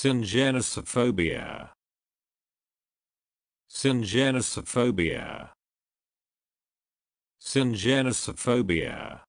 Syngenisophobia. Syngenisophobia. Syngenisophobia.